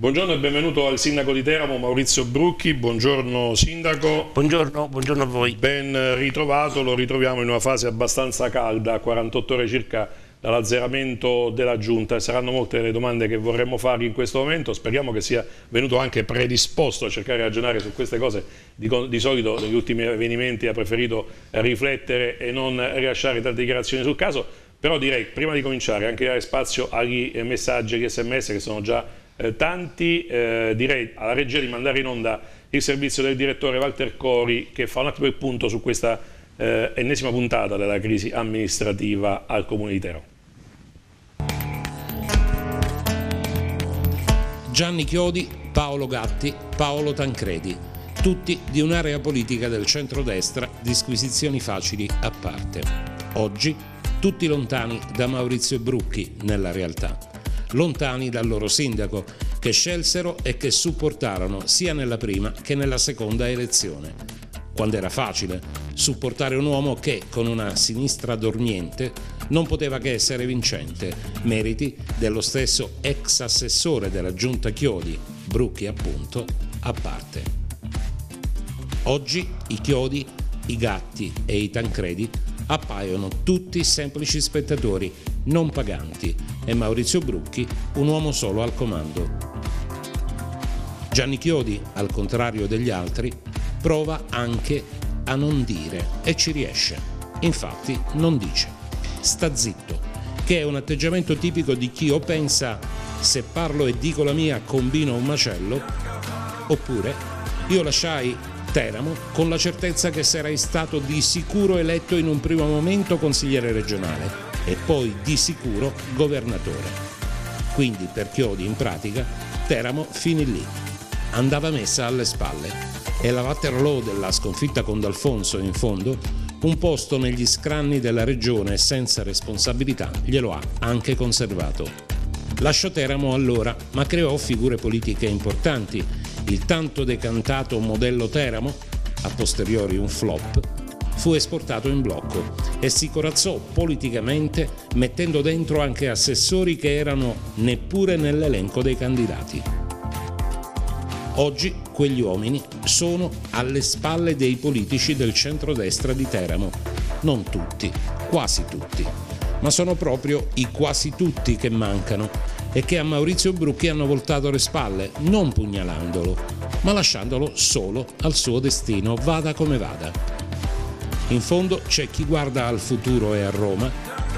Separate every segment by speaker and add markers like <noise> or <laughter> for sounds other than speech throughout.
Speaker 1: Buongiorno e benvenuto al Sindaco di Teramo Maurizio Brucchi, buongiorno Sindaco. Buongiorno, buongiorno a voi. Ben ritrovato, lo ritroviamo in una fase abbastanza calda, 48 ore circa dall'azzeramento della Giunta. Saranno molte le domande che vorremmo fargli in questo momento, speriamo che sia venuto anche predisposto a cercare di ragionare su queste cose. Di, di solito negli ultimi avvenimenti ha preferito riflettere e non rilasciare tante dichiarazioni sul caso, però direi prima di cominciare anche dare spazio agli messaggi, agli sms che sono già eh, tanti, eh, direi alla regia di mandare in onda il servizio del direttore Walter Cori che fa un attimo il punto su questa eh, ennesima puntata della crisi amministrativa al Comune di Teramo.
Speaker 2: Gianni Chiodi, Paolo Gatti, Paolo Tancredi, tutti di un'area politica del centrodestra di squisizioni facili a parte. Oggi tutti lontani da Maurizio Brucchi nella realtà lontani dal loro sindaco, che scelsero e che supportarono sia nella prima che nella seconda elezione. Quando era facile supportare un uomo che, con una sinistra dormiente, non poteva che essere vincente, meriti dello stesso ex assessore della giunta Chiodi, Brucchi appunto, a parte. Oggi i Chiodi, i Gatti e i Tancredi appaiono tutti semplici spettatori, non paganti, e Maurizio Brucchi un uomo solo al comando. Gianni Chiodi, al contrario degli altri, prova anche a non dire e ci riesce. Infatti non dice. Sta zitto, che è un atteggiamento tipico di chi o pensa se parlo e dico la mia combino un macello, oppure io lasciai Teramo con la certezza che sarei stato di sicuro eletto in un primo momento consigliere regionale e poi di sicuro governatore. Quindi per Chiodi in pratica Teramo finì lì, andava messa alle spalle e la Waterloo della sconfitta con D'Alfonso in fondo un posto negli scranni della regione senza responsabilità glielo ha anche conservato. Lasciò Teramo allora, ma creò figure politiche importanti il tanto decantato modello Teramo, a posteriori un flop, fu esportato in blocco e si corazzò politicamente mettendo dentro anche assessori che erano neppure nell'elenco dei candidati. Oggi quegli uomini sono alle spalle dei politici del centrodestra di Teramo. Non tutti, quasi tutti, ma sono proprio i quasi tutti che mancano e che a Maurizio Brucchi hanno voltato le spalle, non pugnalandolo, ma lasciandolo solo al suo destino, vada come vada. In fondo c'è chi guarda al futuro e a Roma,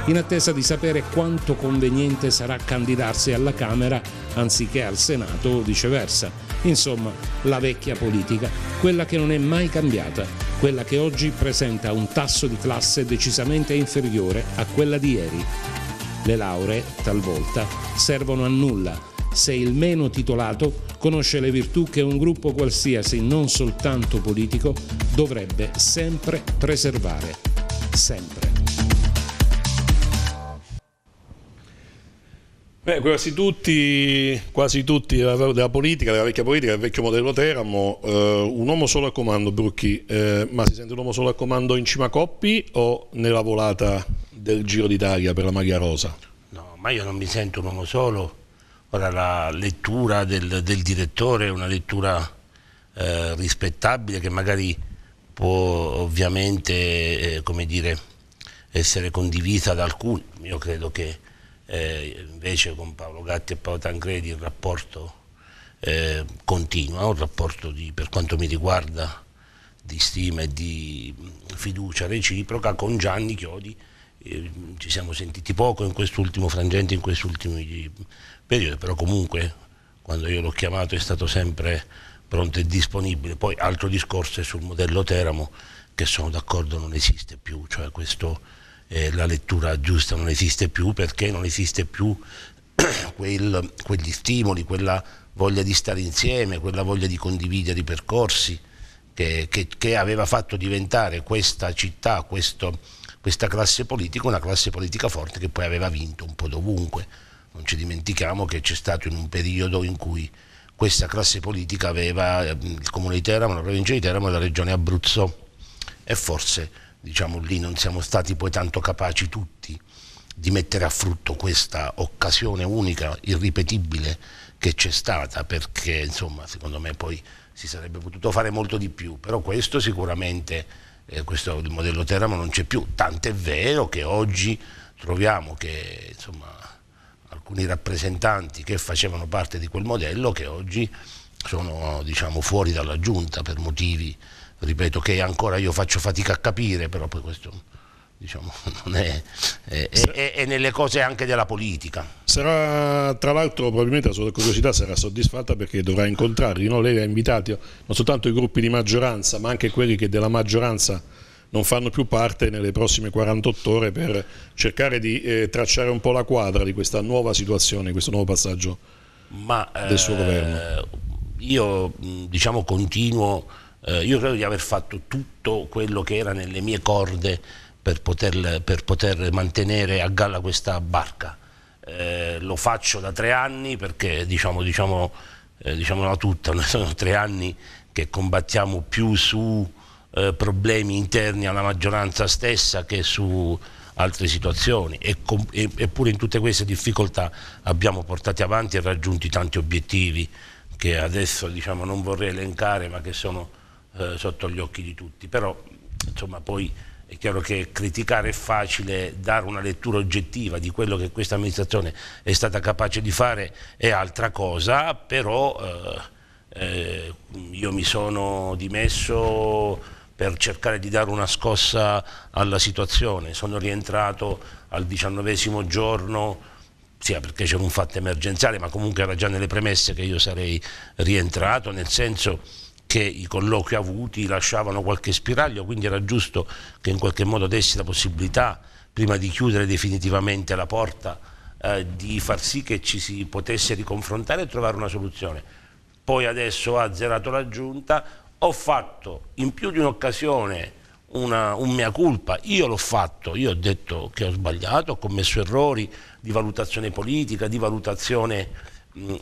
Speaker 2: in attesa di sapere quanto conveniente sarà candidarsi alla Camera anziché al Senato o viceversa. Insomma, la vecchia politica, quella che non è mai cambiata, quella che oggi presenta un tasso di classe decisamente inferiore a quella di ieri le lauree, talvolta, servono a nulla se il meno titolato conosce le virtù che un gruppo qualsiasi, non soltanto politico, dovrebbe sempre preservare. Sempre.
Speaker 1: Beh, quasi tutti, quasi tutti della, della, politica, della vecchia politica, del vecchio modello Teramo, eh, un uomo solo a comando, Brucchi, eh, ma si sente un uomo solo a comando in cima a Coppi o nella volata
Speaker 3: del Giro d'Italia per la maglia Rosa? No, ma io non mi sento un uomo solo. Ora la lettura del, del direttore è una lettura eh, rispettabile che magari può ovviamente, eh, come dire, essere condivisa da alcuni. Io credo che eh, invece con Paolo Gatti e Paolo Tancredi il rapporto eh, continua, un rapporto di, per quanto mi riguarda di stima e di mm, fiducia reciproca con Gianni Chiodi eh, ci siamo sentiti poco in quest'ultimo frangente, in quest'ultimo periodo, però comunque quando io l'ho chiamato è stato sempre pronto e disponibile. Poi altro discorso è sul modello Teramo, che sono d'accordo non esiste più, cioè questo, eh, la lettura giusta non esiste più perché non esiste più <clears throat> quel, quegli stimoli, quella voglia di stare insieme, quella voglia di condividere i percorsi che, che, che aveva fatto diventare questa città, questo, questa classe politica, una classe politica forte che poi aveva vinto un po' dovunque. Non ci dimentichiamo che c'è stato in un periodo in cui questa classe politica aveva ehm, il comune di Teramo, la provincia di Teramo e la regione Abruzzo e forse diciamo lì non siamo stati poi tanto capaci tutti di mettere a frutto questa occasione unica, irripetibile che c'è stata perché insomma secondo me poi si sarebbe potuto fare molto di più, però questo sicuramente, eh, questo, il modello Teramo non c'è più, tant'è vero che oggi troviamo che insomma, alcuni rappresentanti che facevano parte di quel modello che oggi sono diciamo, fuori dalla giunta per motivi, ripeto, che ancora io faccio fatica a capire, però poi questo diciamo, <laughs> è, è, è, è, nelle cose anche della politica.
Speaker 1: Sarà, tra l'altro probabilmente la sua curiosità sarà soddisfatta perché dovrà incontrarli, no? lei ha invitato oh, non soltanto i gruppi di maggioranza ma anche quelli che della maggioranza non fanno più parte nelle prossime 48 ore per cercare di eh, tracciare un po' la quadra di questa nuova situazione, questo nuovo passaggio ma, del suo eh, governo.
Speaker 3: Io diciamo continuo, eh, io credo di aver fatto tutto quello che era nelle mie corde per poter, per poter mantenere a galla questa barca. Eh, lo faccio da tre anni perché diciamo, diciamo, eh, diciamola tutta, noi <laughs> sono tre anni che combattiamo più su eh, problemi interni alla maggioranza stessa che su altre situazioni e eppure in tutte queste difficoltà abbiamo portato avanti e raggiunto tanti obiettivi che adesso diciamo, non vorrei elencare ma che sono eh, sotto gli occhi di tutti, però insomma poi è chiaro che criticare è facile, dare una lettura oggettiva di quello che questa amministrazione è stata capace di fare è altra cosa, però eh, eh, io mi sono dimesso per cercare di dare una scossa alla situazione. Sono rientrato al diciannovesimo giorno, sia perché c'era un fatto emergenziale, ma comunque era già nelle premesse che io sarei rientrato, nel senso che i colloqui avuti lasciavano qualche spiraglio, quindi era giusto che in qualche modo dessi la possibilità, prima di chiudere definitivamente la porta, eh, di far sì che ci si potesse riconfrontare e trovare una soluzione. Poi adesso ha azzerato la giunta, ho fatto in più di un'occasione una, un mea culpa, io l'ho fatto, io ho detto che ho sbagliato, ho commesso errori di valutazione politica, di valutazione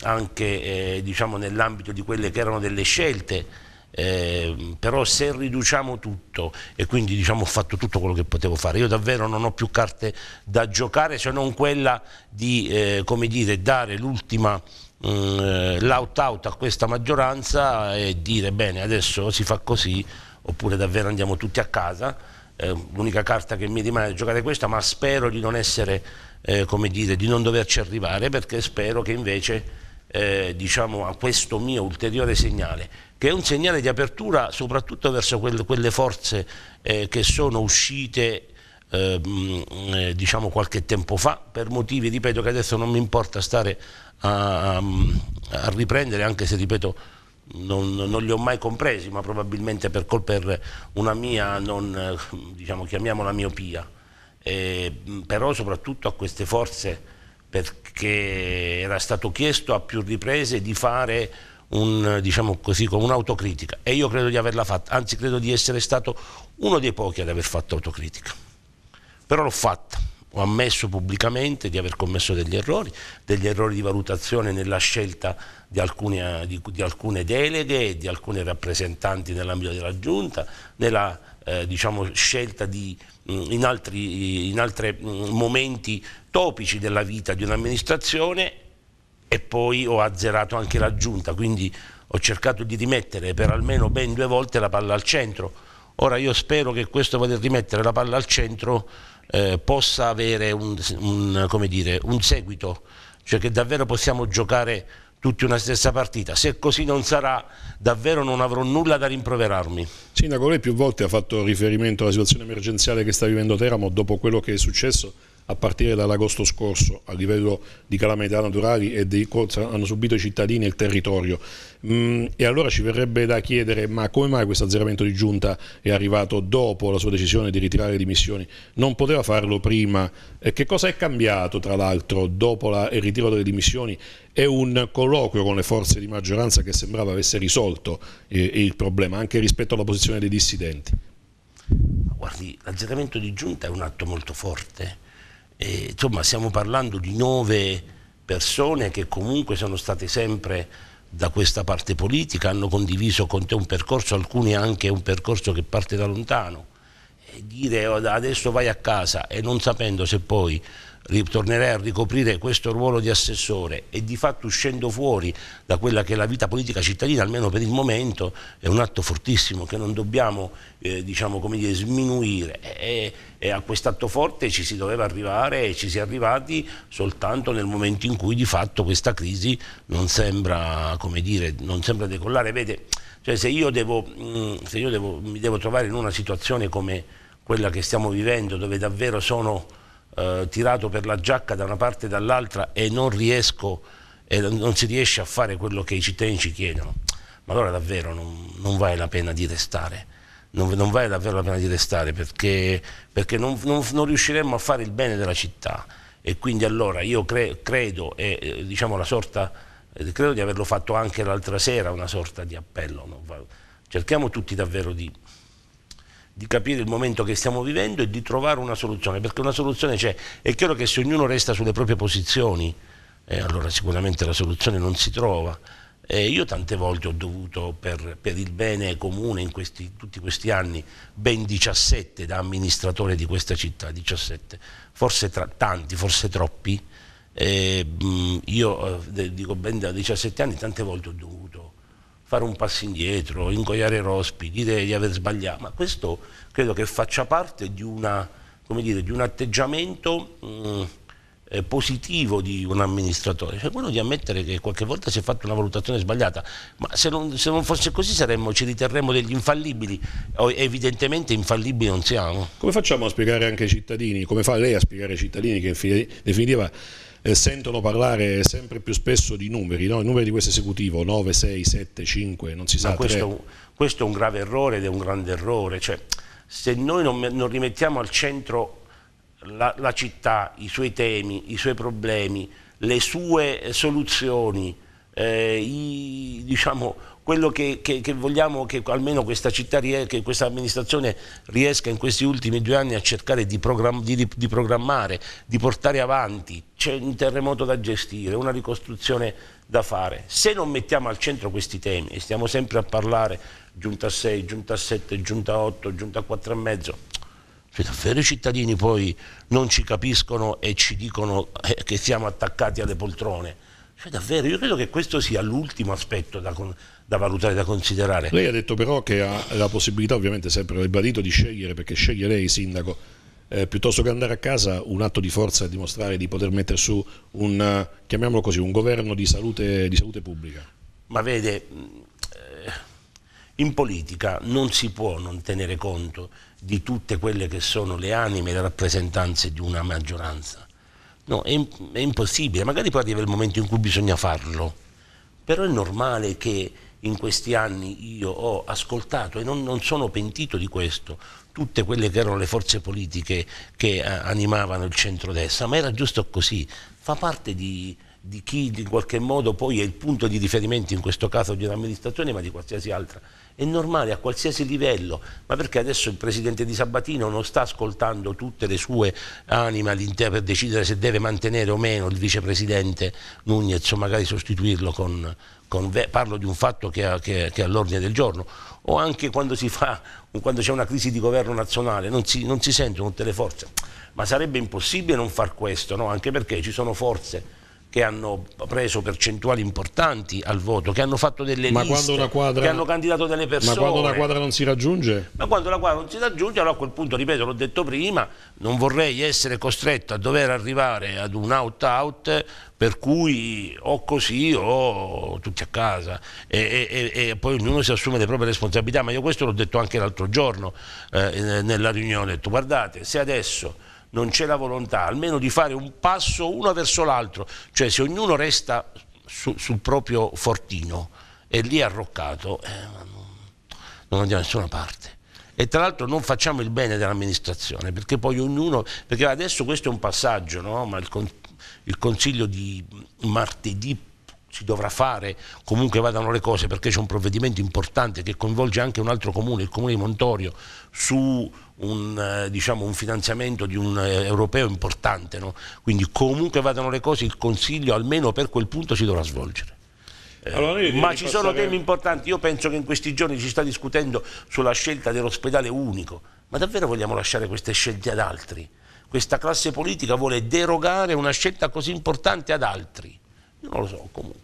Speaker 3: anche eh, diciamo, nell'ambito di quelle che erano delle scelte. Eh, però se riduciamo tutto e quindi diciamo ho fatto tutto quello che potevo fare io davvero non ho più carte da giocare se non quella di eh, come dire dare l'ultima l'out out a questa maggioranza e dire bene adesso si fa così oppure davvero andiamo tutti a casa eh, l'unica carta che mi rimane è giocare questa ma spero di non essere eh, come dire, di non doverci arrivare perché spero che invece eh, diciamo, a questo mio ulteriore segnale, che è un segnale di apertura soprattutto verso quelle, quelle forze eh, che sono uscite eh, mm, eh diciamo qualche tempo fa, per motivi, ripeto, che adesso non mi importa stare a, a riprendere, anche se, ripeto, non, non, li ho mai compresi, ma probabilmente per, per una mia, non, diciamo, chiamiamola miopia eh, però soprattutto a queste forze perché era stato chiesto a più riprese di fare un, diciamo così, un'autocritica e io credo di averla fatta, anzi credo di essere stato uno dei pochi ad aver fatto autocritica, però l'ho fatta, ho ammesso pubblicamente di aver commesso degli errori, degli errori di valutazione nella scelta di alcune, di, di alcune deleghe e di alcuni rappresentanti nell'ambito della Giunta, nella eh, diciamo, scelta di, mm, in altri, in altri mm, momenti topici della vita di un'amministrazione e poi ho azzerato anche la Giunta, quindi ho cercato di rimettere per almeno ben due volte la palla al centro. Ora io spero che questo voler rimettere la palla al centro eh, possa avere un, un, dire, un seguito, cioè che davvero possiamo giocare tutti una stessa partita. Se così non sarà, davvero non avrò nulla da rimproverarmi.
Speaker 1: Sindaco, lei più volte ha fatto riferimento alla situazione emergenziale che sta vivendo Teramo dopo quello che è successo a partire dall'agosto scorso a livello di calamità naturali e di cosa cioè, hanno subito i cittadini e il territorio. Mm, e allora ci verrebbe da chiedere ma come mai questo azzeramento di giunta è arrivato dopo la sua decisione di ritirare le dimissioni? Non poteva farlo prima? E che cosa è cambiato tra l'altro dopo la, il ritiro delle dimissioni È un colloquio con le forze di maggioranza che sembrava avesse risolto eh, il problema anche rispetto alla posizione dei dissidenti?
Speaker 3: Guardi, l'azzeramento di giunta è un atto molto forte e, insomma, stiamo parlando di nove persone che comunque sono state sempre da questa parte politica, hanno condiviso con te un percorso, alcuni anche un percorso che parte da lontano. E dire oh, adesso vai a casa e non sapendo se poi ritornerai a ricoprire questo ruolo di assessore e di fatto uscendo fuori da quella che è la vita politica cittadina, almeno per il momento, è un atto fortissimo che non dobbiamo eh, diciamo, dire, sminuire e, e a quest'atto forte ci si doveva arrivare e ci si è arrivati soltanto nel momento in cui di fatto questa crisi non sembra, dire, non sembra decollare. Vede, cioè se io, devo, mm, se io devo, mi devo trovare in una situazione come quella che stiamo vivendo dove davvero sono eh, tirato per la giacca da una parte e dall'altra e non riesco e non si riesce a fare quello che i cittadini ci chiedono, ma allora davvero non, non vale la pena di restare. Non, non, vale davvero la pena di restare perché, perché non, non, riusciremmo a fare il bene della città e quindi allora io cre, credo e eh, diciamo la sorta eh, credo di averlo fatto anche l'altra sera, una sorta di appello. No? Cerchiamo tutti davvero di di capire il momento che stiamo vivendo e di trovare una soluzione, perché una soluzione c'è. È chiaro che se ognuno resta sulle proprie posizioni, eh, allora sicuramente la soluzione non si trova. Eh, io tante volte ho dovuto, per, per il bene comune in questi, tutti questi anni, ben 17 da amministratore di questa città, 17, forse tra, tanti, forse troppi, mm, eh, io dico ben da 17 anni tante volte ho dovuto fare un passo indietro, ingoiare Rospi, dire di aver sbagliato, ma questo credo che faccia parte di, una, dire, di un atteggiamento mh, mm, eh, positivo di un amministratore, cioè quello di ammettere che qualche volta si è fatta una valutazione sbagliata, ma se non, se non fosse così saremmo, ci riterremmo degli infallibili, evidentemente infallibili non siamo.
Speaker 1: Come facciamo a spiegare anche ai cittadini, come fa lei a spiegare ai cittadini che in definitiva eh, sentono parlare sempre più spesso di numeri, no? i numeri di questo esecutivo 9, 6, 7, 5, non si sa. Ma questo,
Speaker 3: questo, è un grave errore ed è un grande errore, cioè, se noi non, non, rimettiamo al centro la, la città, i suoi temi, i suoi problemi, le sue soluzioni, eh, i, diciamo, quello che, che, che, vogliamo che almeno questa città, che questa amministrazione riesca in questi ultimi due anni a cercare di, programm di, di programmare, di portare avanti. C'è un terremoto da gestire, una ricostruzione da fare. Se non mettiamo al centro questi temi e stiamo sempre a parlare giunta 6, giunta 7, giunta 8, giunta 4 e mezzo, se cioè davvero i cittadini poi non ci capiscono e ci dicono eh, che siamo attaccati alle poltrone cioè, davvero, io credo che questo sia l'ultimo aspetto da, con, da, valutare, da considerare. Lei ha
Speaker 1: detto però che ha la possibilità, ovviamente sempre ribadito, di scegliere, perché sceglie lei, sindaco, eh, piuttosto che andare a casa, un atto di forza e dimostrare di poter mettere su un, eh, chiamiamolo così, un governo di salute, di salute pubblica.
Speaker 3: Ma vede, eh, in politica non si può non tenere conto di tutte quelle che sono le anime e le rappresentanze di una maggioranza No, è, è impossibile, magari poi arriva il momento in cui bisogna farlo, però è normale che in questi anni io ho ascoltato e non, non, sono pentito di questo tutte quelle che erano le forze politiche che eh, animavano il centrodestra, ma era giusto così, fa parte di, di chi in qualche modo poi è il punto di riferimento in questo caso di un'amministrazione ma di qualsiasi altra è normale a qualsiasi livello, ma perché adesso il presidente di Sabatino non sta ascoltando tutte le sue anime per decidere se deve mantenere o meno il vicepresidente Nunez o magari sostituirlo con, con parlo di un fatto che, che, che è all'ordine del giorno, o anche quando, c'è una crisi di governo nazionale, non si, non si sentono tutte le forze, ma sarebbe impossibile non far questo, no? anche perché ci sono forze che hanno preso percentuali importanti al voto, che hanno fatto delle ma liste, quadra, che hanno candidato delle persone. Ma quando la quadra non si raggiunge? Ma quando la quadra non si raggiunge, allora a quel punto, ripeto, l'ho detto prima, non vorrei essere costretto a dover arrivare ad un out-out per cui o così o tutti a casa e, e, e, poi ognuno si assume le proprie responsabilità, ma io questo l'ho detto anche l'altro giorno eh, nella riunione, ho detto guardate se adesso non c'è la volontà almeno di fare un passo uno verso l'altro, cioè se ognuno resta su, sul proprio fortino e lì arroccato, eh, non andiamo da nessuna parte. E tra l'altro non facciamo il bene dell'amministrazione, perché poi ognuno, perché adesso questo è un passaggio, no? ma il, con, il consiglio di martedì si dovrà fare, comunque vadano le cose perché c'è un provvedimento importante che coinvolge anche un altro comune, il comune di Montorio, su un, eh, diciamo, un finanziamento di un eh, europeo importante. No? Quindi comunque vadano le cose, il Consiglio almeno per quel punto si dovrà svolgere. Eh, allora ma ci sono temi importanti, io penso che in questi giorni si sta discutendo sulla scelta dell'ospedale unico, ma davvero vogliamo lasciare queste scelte ad altri? Questa classe politica vuole derogare una scelta così importante ad altri.
Speaker 1: Non lo so comunque.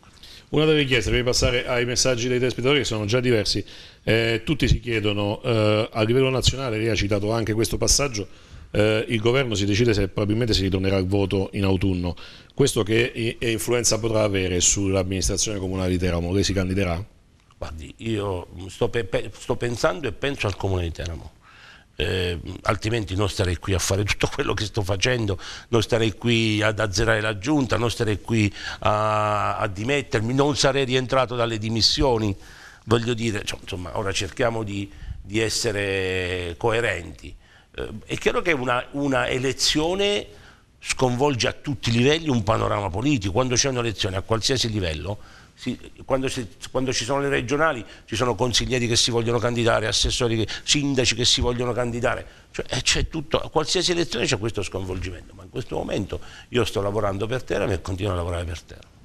Speaker 1: Una delle richieste, prima di passare ai messaggi dei telespettatori che sono già diversi, eh, tutti si chiedono eh, a livello nazionale, lei ha citato anche questo passaggio, eh, il governo si decide se probabilmente si ritornerà al voto in autunno, questo che influenza potrà avere sull'amministrazione comunale di Teramo? Lei si candiderà?
Speaker 3: Guardi, io sto, pe sto pensando e penso al comune di Teramo eh, altrimenti non starei qui a fare tutto quello che sto facendo, non starei qui ad azzerare la giunta, non starei qui a, a dimettermi, non sarei rientrato dalle dimissioni. Voglio dire, cioè, insomma, ora cerchiamo di, di essere coerenti. Eh, è chiaro che una, una elezione sconvolge a tutti i livelli un panorama politico, quando c'è un'elezione a qualsiasi livello si, quando, si, quando, ci sono le regionali ci sono consiglieri che si vogliono candidare, assessori, che, sindaci che si vogliono candidare, cioè, eh, c'è tutto, a qualsiasi elezione c'è questo sconvolgimento, ma in questo momento io sto lavorando per Teramo e continuo a lavorare per Teramo.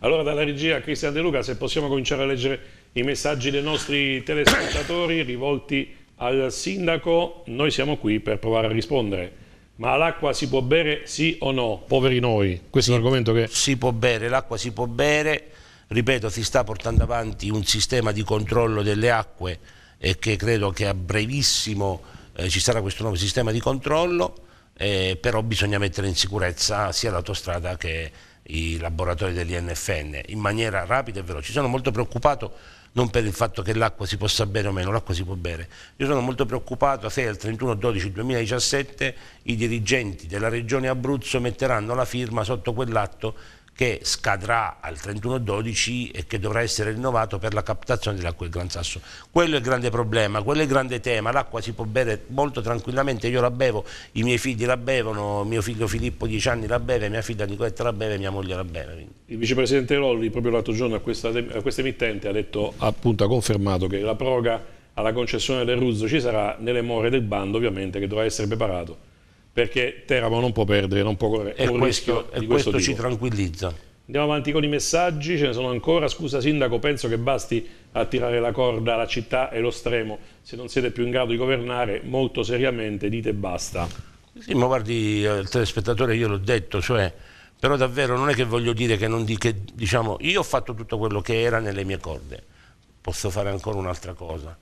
Speaker 1: Allora dalla regia Cristian De Luca se possiamo cominciare a leggere i messaggi dei nostri telespettatori rivolti al sindaco, noi
Speaker 3: siamo qui per provare a rispondere. Ma l'acqua si può bere sì o no? Poveri noi, questo sì, è un argomento che... Si può bere, l'acqua si può bere, ripeto, si sta portando avanti un sistema di controllo delle acque e eh, che credo che a brevissimo eh, ci sarà questo nuovo sistema di controllo, eh, però bisogna mettere in sicurezza sia l'autostrada che i laboratori dell'INFN in maniera rapida e veloce. Sono molto preoccupato non per il fatto che l'acqua si possa bere o meno, l'acqua si può bere. Io sono molto preoccupato se al 31-12-2017 i dirigenti della Regione Abruzzo metteranno la firma sotto quell'atto che scadrà al 31-12 e che dovrà essere rinnovato per la captazione dell'acqua del Gran Sasso. Quello è il grande problema, quello è il grande tema, l'acqua si può bere molto tranquillamente, io la bevo, i miei figli la bevono, mio figlio Filippo 10 anni la beve, mia figlia Nicoletta la beve, mia moglie la beve. Quindi.
Speaker 1: Il vicepresidente Lolli proprio l'altro giorno a questa, a questa emittente ha detto, appunto ha confermato che la proroga alla concessione del Ruzzo ci sarà nelle more del bando ovviamente che dovrà essere preparato perché Teramo non può perdere, non può correre. E questo, questo, questo ci
Speaker 3: tranquillizza. Andiamo avanti
Speaker 1: con i messaggi, ce ne sono ancora. Scusa Sindaco, penso che basti a tirare la corda alla città e lo stremo. Se non siete più in grado di governare, molto seriamente
Speaker 3: dite basta. Sì, ma guardi, al eh, telespettatore io l'ho detto, cioè, però davvero non è che voglio dire che, non dica, diciamo, io ho fatto tutto quello che era nelle mie corde, posso fare ancora un'altra cosa.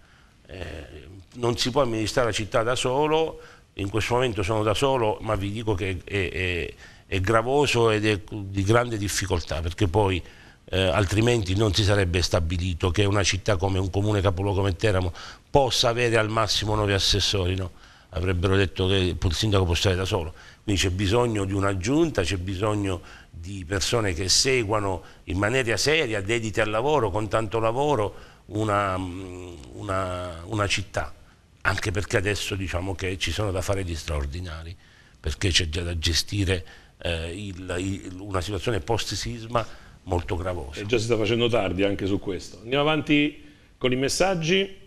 Speaker 3: Eh, non si può amministrare la città da solo, in questo momento sono da solo, ma vi dico che è, è, è gravoso ed è di grande difficoltà, perché poi eh, altrimenti non si sarebbe stabilito che una città come un comune capoluogo come Teramo possa avere al massimo nove assessori, no? avrebbero detto che il sindaco può stare da solo. Quindi c'è bisogno di una giunta, c'è bisogno di persone che seguano in maniera seria, dedite al lavoro, con tanto lavoro, una, mm, una, una città anche perché adesso diciamo che ci sono da fare gli straordinari, perché c'è già da gestire eh, il, il, una situazione post-sisma molto gravosa. E già si sta facendo tardi anche su questo. Andiamo
Speaker 1: avanti con i messaggi.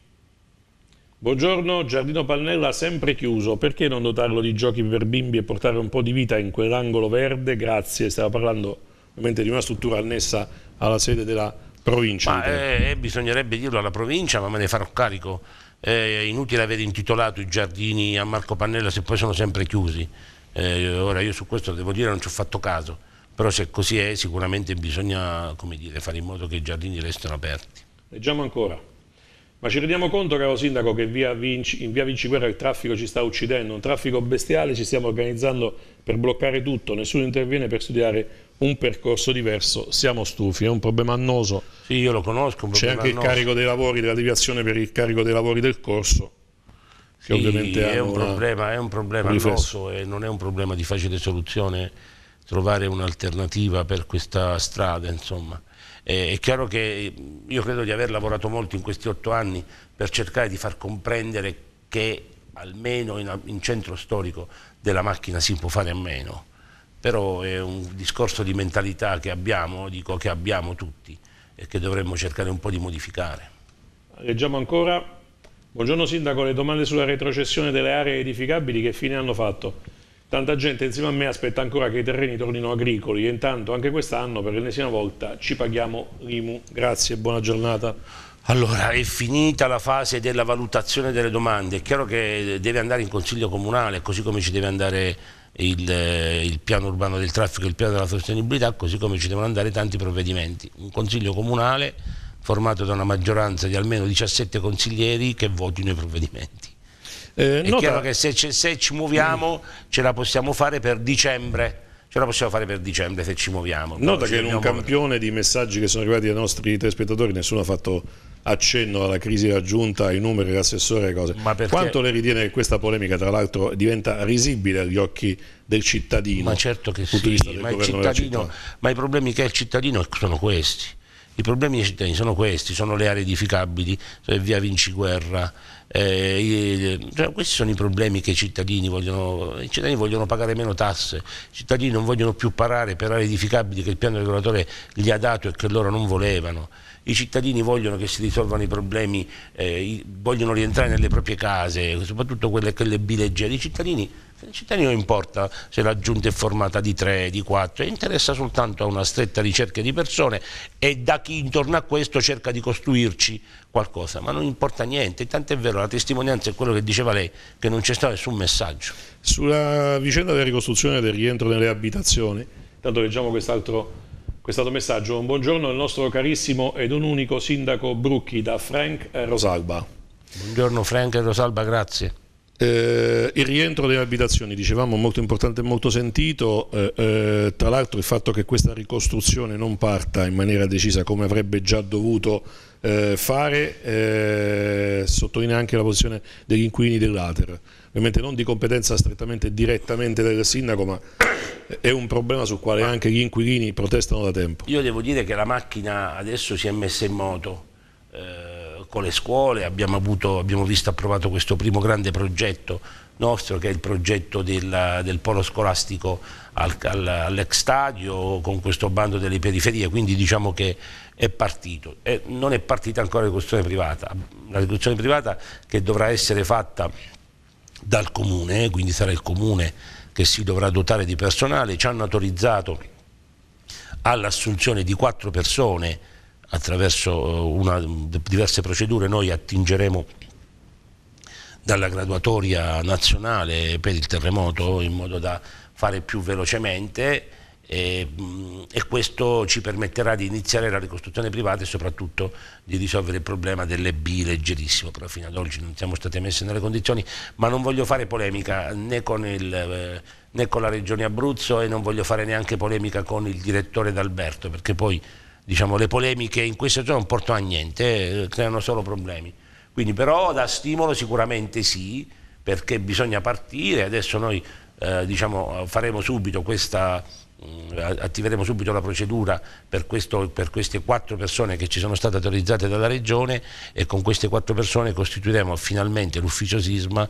Speaker 1: Buongiorno, Giardino Pannella sempre chiuso, perché non dotarlo di giochi per bimbi e portare un po' di vita in quell'angolo verde? Grazie, stava parlando ovviamente di una struttura annessa alla sede della provincia. Ma, eh,
Speaker 3: eh, bisognerebbe dirlo alla provincia, ma me ne farò carico eh, inutile aver intitolato i giardini a Marco Pannella se poi sono sempre chiusi. Eh, ora io su questo devo dire non ci ho fatto caso, però se così è sicuramente bisogna dire, fare in modo che i giardini restino aperti.
Speaker 1: Leggiamo ancora. Ma ci rendiamo conto, caro Sindaco, che via Vinci, in via Vinci Guerra il traffico ci sta uccidendo, un traffico bestiale, ci stiamo organizzando per bloccare tutto, nessuno interviene per studiare un percorso diverso, siamo stufi, è un problema annoso. Sì, io lo conosco. C'è anche annoso. il carico dei lavori, della deviazione per il carico dei lavori del corso. Che sì, ovviamente è un, problema, è un problema annoso
Speaker 3: e non è un problema di facile soluzione trovare un'alternativa per questa strada, insomma. Eh, è chiaro che io credo di aver lavorato molto in questi otto anni per cercare di far comprendere che almeno in, in centro storico della macchina si può fare a meno però è un discorso di mentalità che abbiamo, dico che abbiamo tutti e che dovremmo cercare un po' di modificare.
Speaker 1: Leggiamo ancora. Buongiorno Sindaco, le domande sulla retrocessione delle aree edificabili che fine hanno fatto? Tanta gente insieme a me aspetta ancora che i terreni tornino agricoli e intanto anche quest'anno per l'ennesima volta ci paghiamo l'IMU. Grazie, buona giornata.
Speaker 3: Allora, è finita la fase della valutazione delle domande, è chiaro che deve andare in consiglio comunale, così come ci deve andare il, eh, il, piano urbano del traffico e il piano della sostenibilità, così come ci devono andare tanti provvedimenti. Un consiglio comunale formato da una maggioranza di almeno 17 consiglieri che votino i provvedimenti. Eh, È nota... chiaro che se, se ci muoviamo mm. ce la possiamo fare per dicembre ce la possiamo fare per dicembre se ci muoviamo. Nota che in un
Speaker 1: campione di messaggi che sono arrivati dai nostri telespettatori nessuno ha fatto accenno alla crisi raggiunta, ai numeri, all'assessore e cose. Ma Perché... Quanto lei ritiene che questa polemica, tra
Speaker 3: l'altro, diventa risibile agli occhi del cittadino? Ma certo che sì, ma, ma, i problemi che ha il cittadino sono questi. I problemi dei cittadini sono questi, sono le aree edificabili, cioè via Vinciguerra, eh, cioè questi sono i problemi che i cittadini vogliono, i cittadini vogliono pagare meno tasse, i cittadini non vogliono più parare per aree edificabili che il piano regolatore gli ha dato e che loro non volevano i cittadini vogliono che si risolvano i problemi, eh, vogliono rientrare nelle proprie case, soprattutto quelle, quelle bileggiate. I cittadini il cittadino non importa se la giunta è formata di 3, di 4, interessa soltanto a una stretta ricerca di persone e da chi intorno a questo cerca di costruirci qualcosa, ma non importa niente, tanto è vero, la testimonianza è quello che diceva lei, che non c'è stato nessun messaggio.
Speaker 1: Sulla vicenda della ricostruzione e del rientro nelle abitazioni, intanto leggiamo quest'altro quest'altro messaggio, un buongiorno al nostro carissimo ed un unico sindaco Brucchi da Frank Rosalba.
Speaker 3: Buongiorno Frank Rosalba, grazie. Eh,
Speaker 1: il rientro delle abitazioni, dicevamo, molto importante e molto sentito, eh, eh, tra l'altro il fatto che questa ricostruzione non parta in maniera decisa come avrebbe già dovuto eh, fare, eh, sottolinea anche la posizione degli inquilini dell'Ater, ovviamente non di competenza strettamente e direttamente del sindaco, ma è un problema sul quale anche gli
Speaker 3: inquilini protestano da tempo. Io devo dire che la macchina adesso si è messa in moto eh, con le scuole, abbiamo, avuto, abbiamo visto approvato questo primo grande progetto nostro che è il progetto del, del polo scolastico al, al, all'ex stadio con questo bando delle periferie, quindi diciamo che è partito. E non è partita ancora la ricostruzione privata, la ricostruzione privata che dovrà essere fatta dal comune, quindi sarà il comune che si dovrà dotare di personale, ci hanno autorizzato all'assunzione di quattro persone attraverso eh, una, diverse procedure noi attingeremo dalla graduatoria nazionale per il terremoto in modo da fare più velocemente e, mm, e, questo ci permetterà di iniziare la ricostruzione privata e soprattutto di risolvere il problema delle B leggerissimo, però fino ad oggi non siamo stati messi nelle condizioni, ma non voglio fare polemica né con, il, eh, né con la Regione Abruzzo e non voglio fare neanche polemica con il direttore d'Alberto, perché poi diciamo, le polemiche in questa zona non portano a niente, eh, creano solo problemi. Quindi però da stimolo sicuramente sì, perché bisogna partire, adesso noi eh, diciamo, faremo subito questa, mm, attiveremo subito la procedura per, questo, per, queste quattro persone che ci sono state autorizzate dalla Regione e con queste quattro persone costituiremo finalmente l'ufficio sisma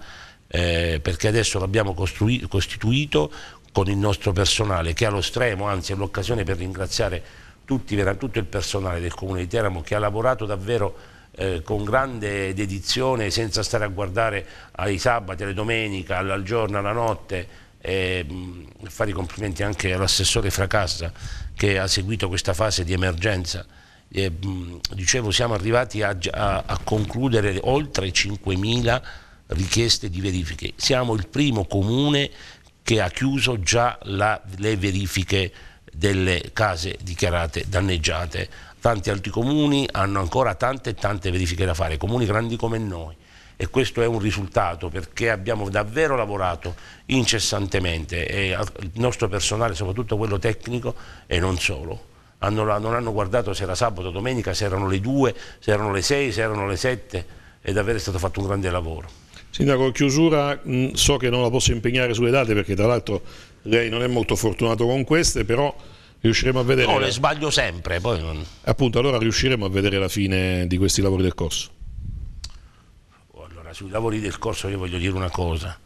Speaker 3: eh, perché adesso l'abbiamo costituito con il nostro personale che allo stremo, anzi è l'occasione per ringraziare tutti, tutto il personale del Comune di Teramo che ha lavorato davvero eh, con grande dedizione, senza stare a guardare ai sabati, alle domeniche, al, giorno, alla notte, e mm, fare i complimenti anche all'assessore Fracassa che ha seguito questa fase di emergenza. E, mm, dicevo, siamo arrivati a, a, a concludere oltre 5.000 richieste di verifiche. Siamo il primo comune che ha chiuso già la, le verifiche delle case dichiarate danneggiate. Tanti altri comuni hanno ancora tante e tante verifiche da fare, comuni grandi come noi e questo è un risultato perché abbiamo davvero lavorato incessantemente e il nostro personale, soprattutto quello tecnico e non solo, hanno, non hanno guardato se era sabato, domenica, se erano le due, se erano le sei, se erano le sette. È davvero stato fatto un grande lavoro.
Speaker 1: Sindaco, chiusura, so che non la posso impegnare sulle date perché tra l'altro lei non è molto fortunato con queste, però riusciremo a vedere... No, le sbaglio
Speaker 3: sempre. Poi non...
Speaker 1: Appunto, allora riusciremo a vedere la fine di questi lavori del corso.
Speaker 3: Oh, allora, sui lavori del corso io voglio dire una cosa.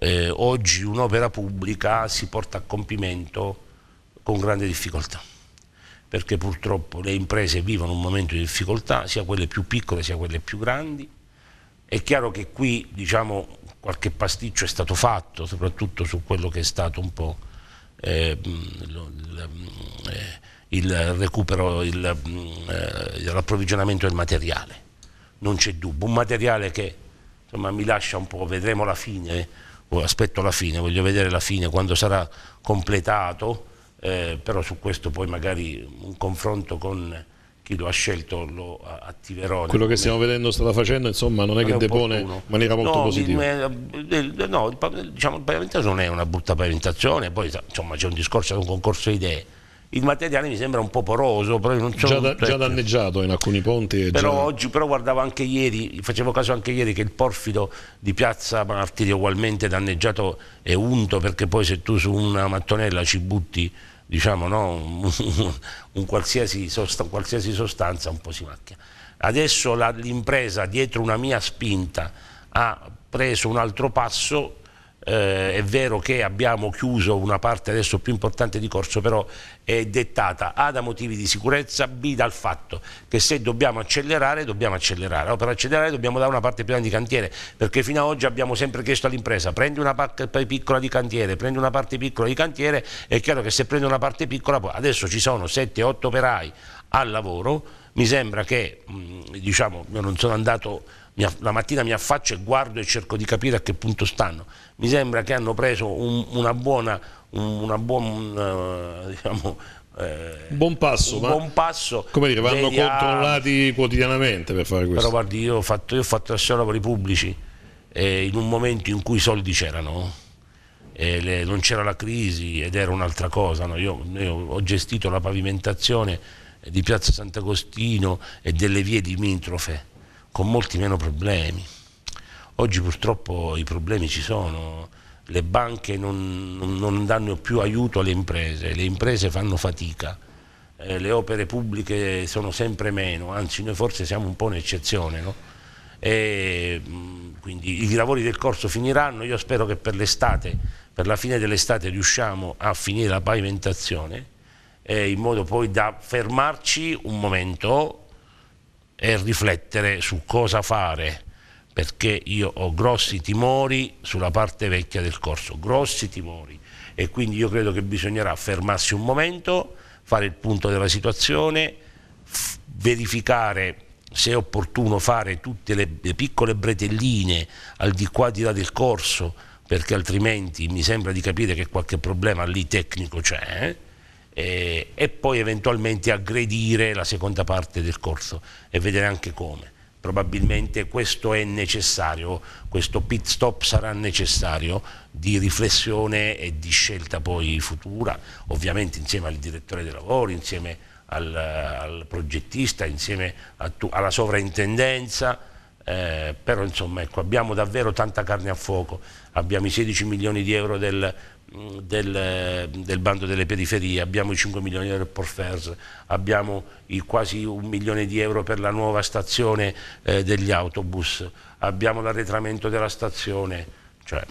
Speaker 3: Eh, oggi un'opera pubblica si porta a compimento con grande difficoltà perché purtroppo le imprese vivono un momento di difficoltà, sia quelle più piccole sia quelle più grandi. È chiaro che qui diciamo, qualche pasticcio è stato fatto, soprattutto su quello che è stato un po' eh, il, eh, il, recupero, il, eh, l'approvvigionamento del materiale. Non c'è dubbio, un materiale che insomma, mi lascia un po', vedremo la fine, aspetto la fine, voglio vedere la fine quando sarà completato, eh, però su questo poi magari un confronto con chi lo ha scelto lo attiverò. Quello che
Speaker 1: stiamo vedendo sta facendo insomma non è, che depone in maniera molto no, positiva.
Speaker 3: Eh, eh, no, diciamo, il pavimentazione non è una brutta pavimentazione, poi insomma c'è un discorso, c'è un concorso di idee il materiale mi sembra un po' poroso però non già, da, già
Speaker 1: danneggiato in alcuni ponti però già... oggi
Speaker 3: però guardavo anche ieri facevo caso anche ieri che il porfido di piazza Martiri ugualmente danneggiato e unto perché poi se tu su una mattonella ci butti diciamo, no? un, un, un, qualsiasi sostanza, qualsiasi sostanza un po' si macchia. Adesso l'impresa dietro una mia spinta ha preso un altro passo eh, è vero che abbiamo chiuso una parte adesso più importante di corso, però è dettata A da motivi di sicurezza, B dal fatto che se dobbiamo accelerare, dobbiamo accelerare. Allora, oh, per accelerare dobbiamo dare una parte più grande di cantiere, perché fino ad oggi abbiamo sempre chiesto all'impresa prendi una parte piccola di cantiere, prendi una parte piccola di cantiere, è chiaro che se prende una parte piccola, adesso ci sono 7-8 operai al lavoro, mi sembra che, mm, diciamo, io non sono andato la mattina mi affaccio e guardo e cerco di capire a che punto stanno. Mi sembra che hanno preso un, una buona, un, una buona eh, diciamo, eh, buon passo, un buon passo come dire, vanno media... Ah, controllati quotidianamente per fare questo. Però guardi, io ho fatto, io ho fatto assai lavori pubblici eh, in un momento in cui i soldi c'erano. Eh, le, non c'era la crisi ed era un'altra cosa. No? Io, io ho gestito la pavimentazione di Piazza Sant'Agostino e delle vie di Mintrofe con molti meno problemi. Oggi purtroppo i problemi ci sono, le banche non, non danno più aiuto alle imprese, le imprese fanno fatica, eh, le opere pubbliche sono sempre meno, anzi noi forse siamo un po' un'eccezione. No? E, quindi i lavori del corso finiranno, io spero che per l'estate, per la fine dell'estate riusciamo a finire la pavimentazione eh, in modo poi da fermarci un momento e riflettere su cosa fare perché io ho grossi timori sulla parte vecchia del corso, grossi timori e quindi io credo che bisognerà fermarsi un momento, fare il punto della situazione, verificare se è opportuno fare tutte le, le piccole bretelline al di qua e di là del corso perché altrimenti mi sembra di capire che qualche problema lì tecnico c'è. Eh? eh, e poi eventualmente aggredire la seconda parte del corso e vedere anche come. Probabilmente questo è necessario, questo pit stop sarà necessario di riflessione e di scelta poi futura, ovviamente insieme al direttore dei lavori, insieme al, al progettista, insieme tu, alla sovrintendenza. Eh, però insomma ecco, abbiamo davvero tanta carne a fuoco, abbiamo i 16 milioni di euro del del, del, bando delle periferie, abbiamo i 5 milioni per Porfers, abbiamo quasi un milione di euro per la nuova stazione eh, degli autobus, abbiamo l'arretramento della stazione. Cioè...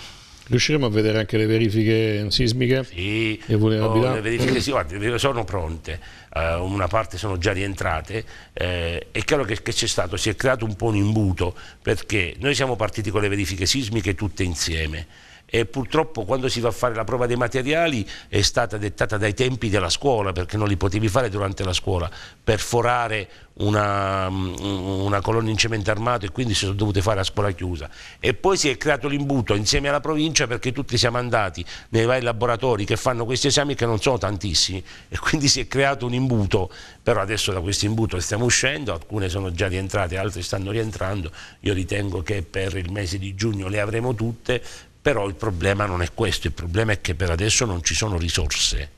Speaker 1: Riusciremo a vedere anche le verifiche sismiche sì, e oh, le verifiche
Speaker 3: sì, guarda, sono pronte, uh, una parte sono già rientrate, eh, è chiaro che, che c'è stato, si è creato un po' un imbuto perché noi siamo partiti con le verifiche sismiche tutte insieme e purtroppo quando si va a fare la prova dei materiali è stata dettata dai tempi della scuola perché non li potevi fare durante la scuola per forare una, mm, una colonna in cemento armato e quindi si sono dovute fare a scuola chiusa e poi si è creato l'imbuto insieme alla provincia perché tutti siamo andati nei vari laboratori che fanno questi esami che non sono tantissimi <laughs> e quindi si è creato un imbuto però adesso da questo imbuto stiamo uscendo alcune sono già rientrate altre stanno rientrando io ritengo che per il mese di giugno le avremo tutte però il problema non è questo, il problema è che per adesso non ci sono risorse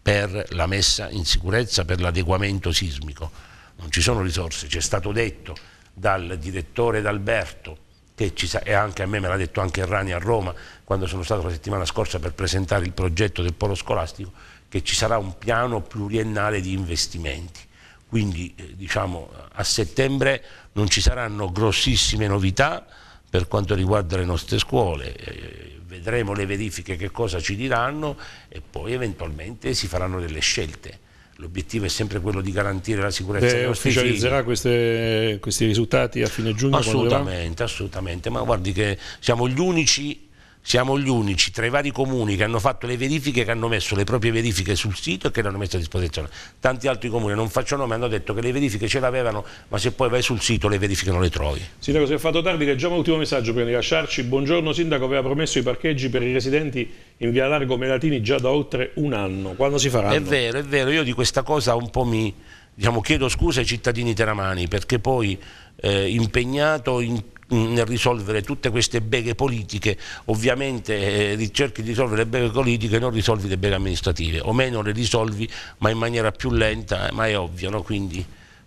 Speaker 3: per la messa in sicurezza, per l'adeguamento sismico. Non ci sono risorse, ci è stato detto dal direttore D'Alberto, che ci sa, e anche a me me l'ha detto anche Rani a Roma, quando sono stato la settimana scorsa per presentare il progetto del polo scolastico, che ci sarà un piano pluriennale di investimenti. Quindi eh, diciamo, a settembre non ci saranno grossissime novità, per quanto riguarda le nostre scuole. Eh, vedremo le verifiche che cosa ci diranno e poi eventualmente si faranno delle scelte. L'obiettivo è sempre quello di garantire la sicurezza Beh, ufficializzerà
Speaker 1: queste, questi risultati a fine giugno? Assolutamente,
Speaker 3: assolutamente, ma guardi che siamo gli unici siamo gli unici tra i vari comuni che hanno fatto le verifiche, che hanno messo le proprie verifiche sul sito e che le hanno messe a disposizione. Tanti altri comuni, non faccio nome, hanno detto che le verifiche ce l'avevano, ma se poi vai sul sito le verifiche non le trovi.
Speaker 1: Sindaco, si è fatto tardi, leggiamo l'ultimo messaggio prima di lasciarci. Buongiorno Sindaco, aveva promesso i parcheggi per i residenti in via Largo Melatini già da oltre un anno. Quando
Speaker 3: si faranno? È vero, è vero, io di questa cosa un po' mi... Diciamo, chiedo scusa ai cittadini teramani perché poi eh, impegnato in nel risolvere tutte queste beghe politiche, ovviamente eh, cerchi di risolvere le beghe politiche e non risolvi le beghe amministrative, o meno le risolvi ma in maniera più lenta, ma è ovvio, no? Quindi,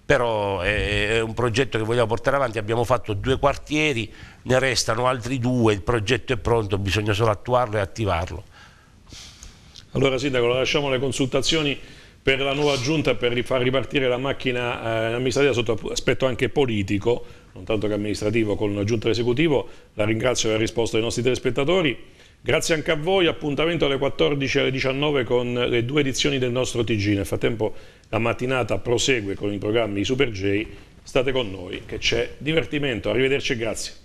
Speaker 3: però è, un progetto che vogliamo portare avanti, abbiamo fatto due quartieri, ne restano altri due, il progetto è pronto, bisogna solo attuarlo e attivarlo.
Speaker 1: Allora Sindaco, lasciamo le consultazioni per la nuova giunta per far ripartire la macchina eh, amministrativa sotto aspetto anche politico non tanto che amministrativo, con la Giunta Esecutivo. La ringrazio per la risposta dei nostri telespettatori. Grazie anche a voi, appuntamento alle 14 e alle 19 con le due edizioni del nostro TG. Nel frattempo la mattinata prosegue con i programmi Super J. State con noi che c'è divertimento. Arrivederci e grazie.